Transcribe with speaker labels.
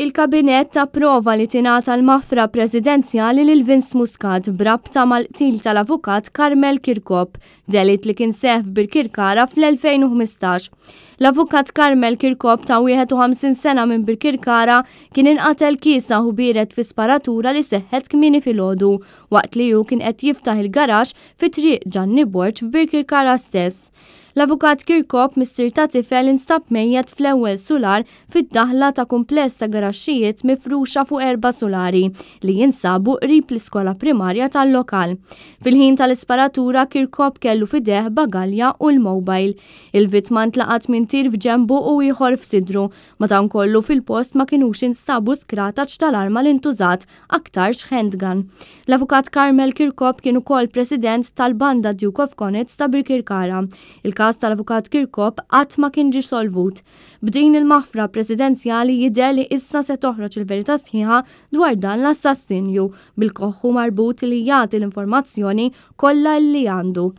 Speaker 1: Il-kabinet approva li tingħata l-mafra presidenzjali lil Vince Muscat brabta mal til tal-avukat Karmel Kirkop, delit li kien seħf Birkirkara fl-2015. L-avukat Karmel Kirkop ta' 51 sena minn Birkirkara kien inqatel kisa u biret fi sparatura li seħħet kmini fil-ħodu, waqt li ju kien qed jiftaħ il-garax fi triq Ġanni Borċ f'Birkirkara stess. L-avukat Kirkop Mr. Tatifel instab mejjet fl-ewwel sular fid-daħla ta' kumpless ta' garaxxijiet mifruxa fuq erba solari li jinsabu qrib l-iskola primarja tal-lokal. Fil-ħin tal-isparatura Kirkop kellu fideh bagalja u l-mobile. il vitman ntlaqat minn tir f'ġembu u ieħor f'sidru. Matan kollu fil-post ma kinux instabu skrata tal-arma l-intużat aktar handgun. L-avukat Carmel Kirkop kien ukoll president tal-banda Duke of Connets ta' Birkirkara. Il-kas kas tal-avukat Kirkop qatt ma kien ġi solvut. B'din il-maħfra presidenzjali jidher li issa se toħroġ il-verità sħiħa dwar dan l-assassinju bil-koħħu marbut li jagħti l-informazzjoni kollha li għandu.